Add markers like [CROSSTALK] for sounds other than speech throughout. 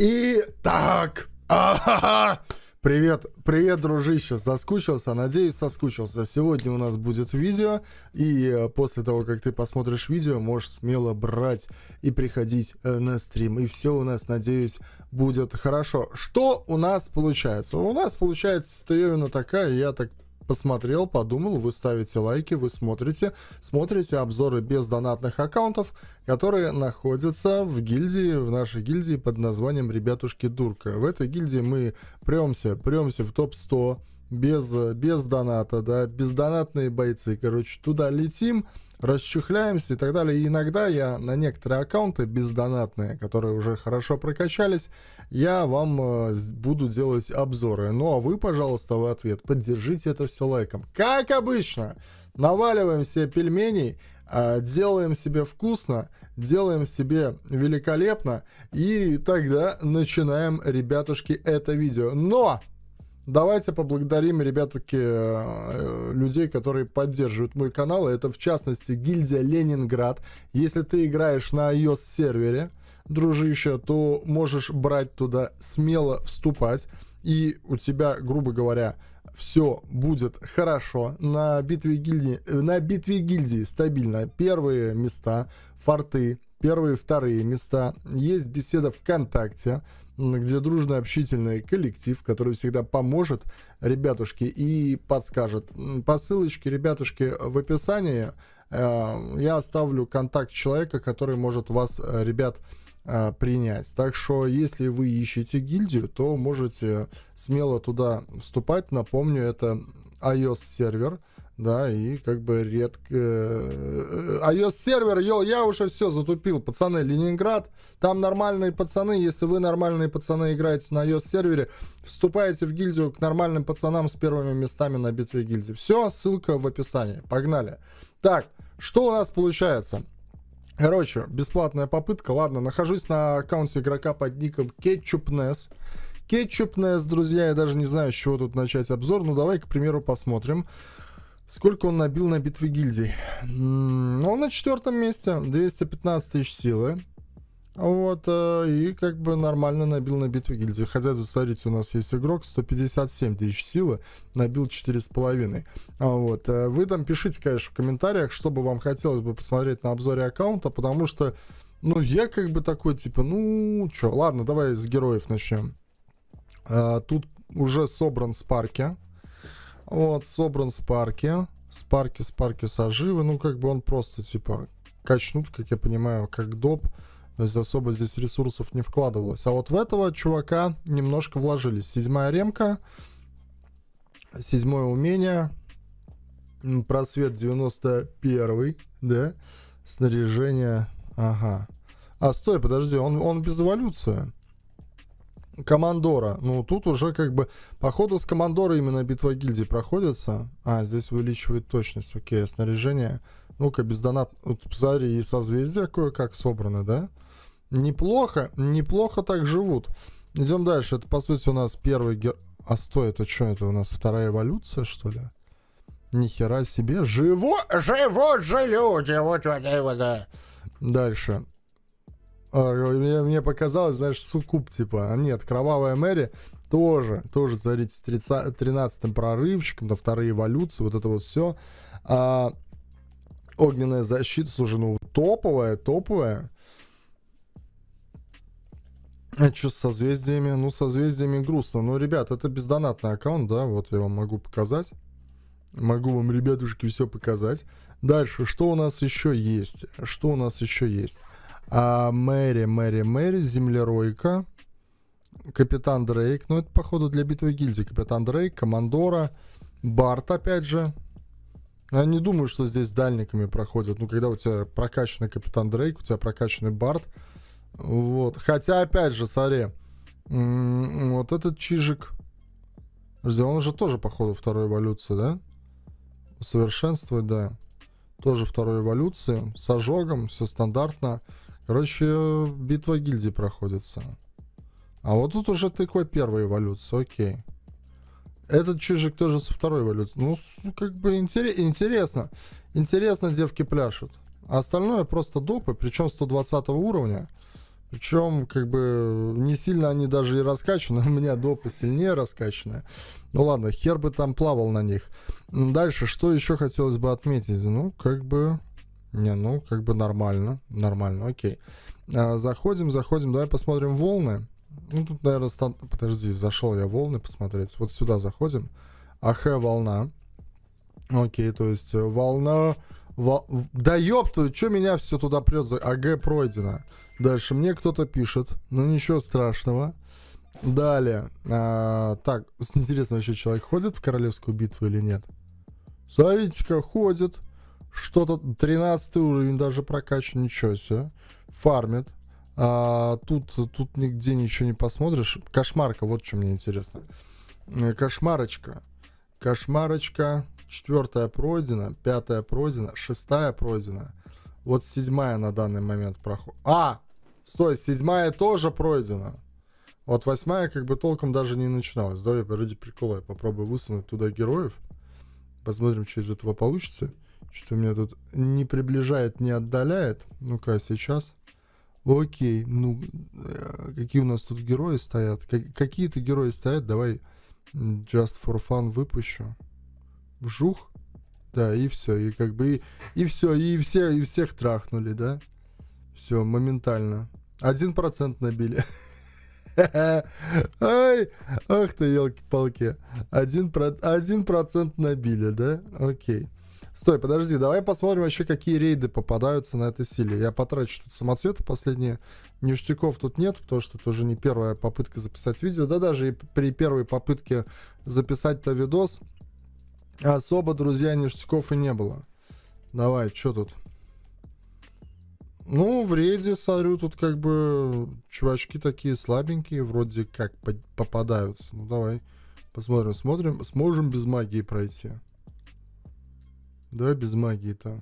И так. А-ха-ха. Привет, привет, дружище, соскучился, надеюсь, соскучился. Сегодня у нас будет видео, и э, после того, как ты посмотришь видео, можешь смело брать и приходить э, на стрим. И все у нас, надеюсь, будет хорошо. Что у нас получается? У нас получается стоевина такая, я так посмотрел, подумал, вы ставите лайки, вы смотрите, смотрите обзоры без донатных аккаунтов, которые находятся в гильдии, в нашей гильдии под названием «Ребятушки Дурка». В этой гильдии мы премся, премся в топ-100 без, без доната, да, бездонатные бойцы, короче, туда летим, расчехляемся и так далее. И иногда я на некоторые аккаунты бездонатные, которые уже хорошо прокачались, я вам э, буду делать обзоры. Ну а вы, пожалуйста, в ответ поддержите это все лайком. Как обычно, наваливаем себе пельменей, э, делаем себе вкусно, делаем себе великолепно и тогда начинаем, ребятушки, это видео. Но давайте поблагодарим, ребятки, э, э, людей, которые поддерживают мой канал. Это, в частности, гильдия Ленинград. Если ты играешь на iOS-сервере, дружище, то можешь брать туда смело вступать. И у тебя, грубо говоря, все будет хорошо. На битве гильдии, э, на битве гильдии стабильно первые места, форты, первые, вторые места. Есть беседа ВКонтакте, где дружный общительный коллектив, который всегда поможет ребятушке и подскажет. По ссылочке, ребятушки, в описании э, я оставлю контакт человека, который может вас, э, ребят, э, принять. Так что, если вы ищете гильдию, то можете смело туда вступать. Напомню, это iOS сервер – да, и как бы редко... iOS-сервер, э, а йо, я уже все затупил, пацаны, Ленинград, там нормальные пацаны, если вы нормальные пацаны играете на iOS-сервере, вступаете в гильдию к нормальным пацанам с первыми местами на битве гильдии. Все, ссылка в описании, погнали. Так, что у нас получается? Короче, бесплатная попытка. Ладно, нахожусь на аккаунте игрока под ником Ketchupness. Ketchupness, друзья, я даже не знаю, с чего тут начать обзор. Ну, давай, к примеру, посмотрим. Сколько он набил на битве гильдий? Он ну, на четвертом месте, 215 тысяч силы. Вот, э, и как бы нормально набил на битве гильдий. Хотя тут, смотрите, у нас есть игрок, 157 тысяч силы, набил 4,5. А вот, э, вы там пишите, конечно, в комментариях, что бы вам хотелось бы посмотреть на обзоре аккаунта, потому что, ну, я как бы такой, типа, ну, чё, ладно, давай с героев начнем. А, тут уже собран спарки, вот, собран спарки. Спарки, спарки соживы. Ну, как бы он просто, типа, качнут, как я понимаю, как доп. То есть особо здесь ресурсов не вкладывалось. А вот в этого чувака немножко вложились. Седьмая ремка. Седьмое умение. Просвет 91, да? Снаряжение, ага. А, стой, подожди, он, он без эволюции. Командора. Ну, тут уже как бы... Походу с Командора именно битва гильдии проходится. А, здесь увеличивает точность. Окей, а снаряжение. Ну-ка, без донат... Вот, посмотри, и созвездия кое-как собраны, да? Неплохо, неплохо так живут. Идем дальше. Это, по сути, у нас первый гер... А стой, это что? Это у нас вторая эволюция, что ли? Нихера себе. Живо... Живут же люди! Вот, вот, вот, вот. Дальше. А, мне, мне показалось, знаешь, сукуп типа. А нет, Кровавая Мэри тоже, тоже за с 30, 13-м прорывчиком, на вторые эволюции, вот это вот все. А, огненная защита, слушай, ну, топовая, топовая. А что с созвездиями? Ну, созвездиями грустно. Ну, ребят, это бездонатный аккаунт, да, вот я вам могу показать. Могу вам, ребятушки, все показать. Дальше, что у нас еще есть? Что у нас еще есть? А Мэри, Мэри, Мэри, землеройка. Капитан Дрейк. Ну, это, походу, для битвы гильдии. Капитан Дрейк, Командора. Барт, опять же. Я не думаю, что здесь дальниками проходят. Ну, когда у тебя прокачанный Капитан Дрейк, у тебя прокачанный Барт. Вот. Хотя, опять же, смотри. Вот этот Чижик. Подожди, он же тоже, походу, второй эволюции, да? Совершенствует, да. Тоже второй эволюции. С ожогом, все стандартно. Короче, битва гильдии проходится. А вот тут уже тыква первой эволюция, окей. Этот чижик тоже со второй эволюции. Ну, как бы интерес, интересно. Интересно, девки пляшут. А остальное просто допы, причем 120 уровня. Причем, как бы, не сильно они даже и раскачаны. [LAUGHS] У меня допы сильнее раскачаны. Ну ладно, хер бы там плавал на них. Дальше, что еще хотелось бы отметить? Ну, как бы... Не, ну, как бы нормально, нормально, окей. А, заходим, заходим, давай посмотрим волны. Ну, тут, наверное, стан... подожди, зашел я волны посмотреть. Вот сюда заходим. АХ волна. Окей, то есть э, волна... Во... Да ёпта, что меня все туда прет? За... АГ пройдено. Дальше мне кто-то пишет. Ну, ничего страшного. Далее. А, так, интересно, вообще человек ходит в королевскую битву или нет? Смотрите, Советика ходит. Что-то 13 уровень даже прокачан, ничего себе. Фармит. А, тут, тут нигде ничего не посмотришь. Кошмарка, вот что мне интересно. Э, кошмарочка. Кошмарочка. Четвертая пройдена, пятая пройдена, шестая пройдена. Вот седьмая на данный момент проходит. А! Стой, седьмая тоже пройдена. Вот восьмая как бы толком даже не начиналась. Давай ради прикола я попробую высунуть туда героев. Посмотрим, что из этого получится. Что-то меня тут не приближает, не отдаляет. Ну-ка, сейчас. Окей, ну, э, какие у нас тут герои стоят? Какие-то герои стоят, давай Just for Fun выпущу. Вжух. Да, и все, и как бы, и, и все, и все, и всех трахнули, да? Все, моментально. Один процент набили. [LAUGHS] Ай, ах ты, елки-палки. Один процент набили, да? Окей. Стой, подожди, давай посмотрим вообще, какие рейды попадаются на этой силе. Я потрачу тут самоцветы последние. Ништяков тут нет, потому что это уже не первая попытка записать видео. Да даже и при первой попытке записать-то видос особо, друзья, ништяков и не было. Давай, что тут? Ну, в рейде, сорю, тут как бы чувачки такие слабенькие, вроде как попадаются. Ну, давай посмотрим, смотрим, сможем без магии пройти. Да, без магии-то.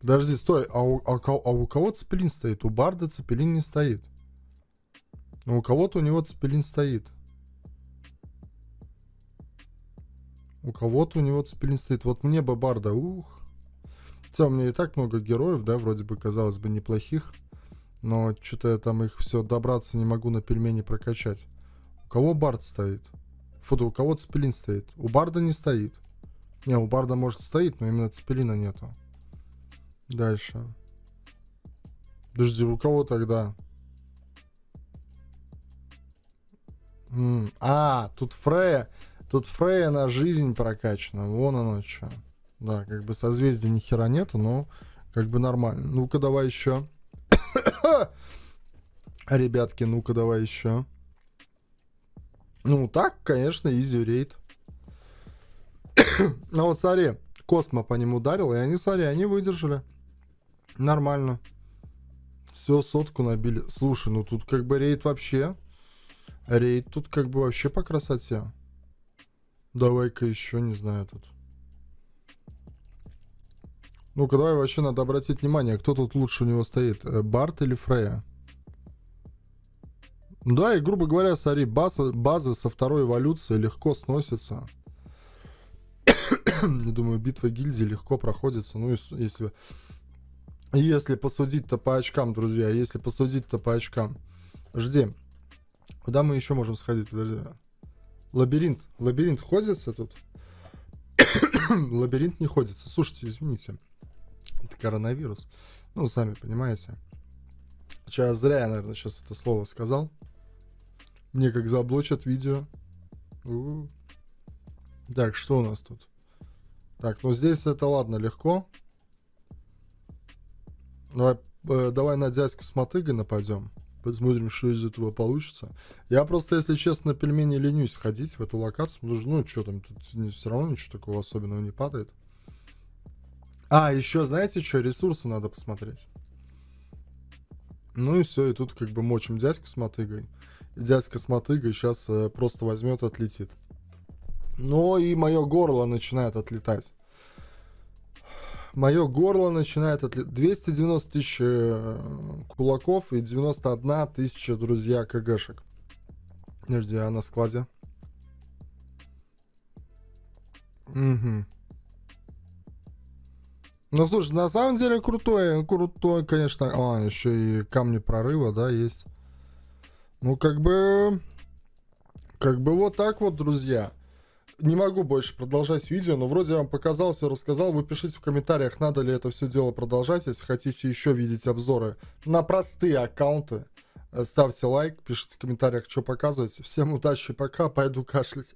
Подожди, стой, а у, а, а у кого цепелин стоит? У Барда цепелин не стоит. Но ну, у кого-то у него цепелин стоит. У кого-то у него цепелин стоит. Вот мне бы Барда, ух. Хотя у меня и так много героев, да, вроде бы, казалось бы, неплохих. Но что-то я там их все добраться не могу на пельмени прокачать. У кого Бард стоит? Фото, у кого цепелин стоит? У Барда не стоит. Не, у Барда может стоит, но именно цепелина нету. Дальше. Подожди, у кого тогда? М а, тут Фрея. Тут Фрея на жизнь прокачана. Вон оно что. Да, как бы созвездия ни хера нету, но как бы нормально. Ну-ка, давай еще. [COUGHS] Ребятки, ну-ка, давай еще. Ну, так, конечно, изи рейд. а вот Саре Космо по ним ударил, и они, Саре, они выдержали. Нормально. Все, сотку набили. Слушай, ну тут как бы рейд вообще... Рейд тут как бы вообще по красоте. Давай-ка еще, не знаю, тут. Ну-ка, давай вообще надо обратить внимание, кто тут лучше у него стоит, э, Барт или Фрея? Ну да, и, грубо говоря, смотри, база, базы со второй эволюции легко сносятся. [COUGHS] Думаю, битва гильдии легко проходится. Ну, если, если посудить-то по очкам, друзья, если посудить-то по очкам. Жди. Куда мы еще можем сходить? Подожди. Лабиринт. Лабиринт ходится тут? [COUGHS] Лабиринт не ходится. Слушайте, извините. Это коронавирус. Ну, сами понимаете. Сейчас зря я, наверное, сейчас это слово сказал. Мне как заблочат видео. У-у-у. Так, что у нас тут? Так, ну здесь это ладно, легко. Давай, э, давай на дядьку с мотыгой нападем. Посмотрим, что из этого получится. Я просто, если честно, пельмени ленюсь ходить в эту локацию, потому что, ну, что там, тут все равно ничего такого особенного не падает. А, еще, знаете что, ресурсы надо посмотреть. Ну и все, и тут как бы мочим дядьку с мотыгой дядька с мотыгой сейчас э, просто возьмет, отлетит. Но ну и мое горло начинает отлетать. Мое горло начинает отлетать. 290 тысяч э, кулаков и 91 тысяча, друзья, кгшек. Подожди, а на складе? Угу. Ну, слушай, на самом деле крутой, крутой, конечно. А, еще и камни прорыва, да, есть. Ну, как бы... Как бы вот так вот, друзья. Не могу больше продолжать видео, но вроде я вам показал, все рассказал. Вы пишите в комментариях, надо ли это все дело продолжать, если хотите еще видеть обзоры на простые аккаунты. Э, ставьте лайк, пишите в комментариях, что показывать. Всем удачи, пока, пойду кашлять.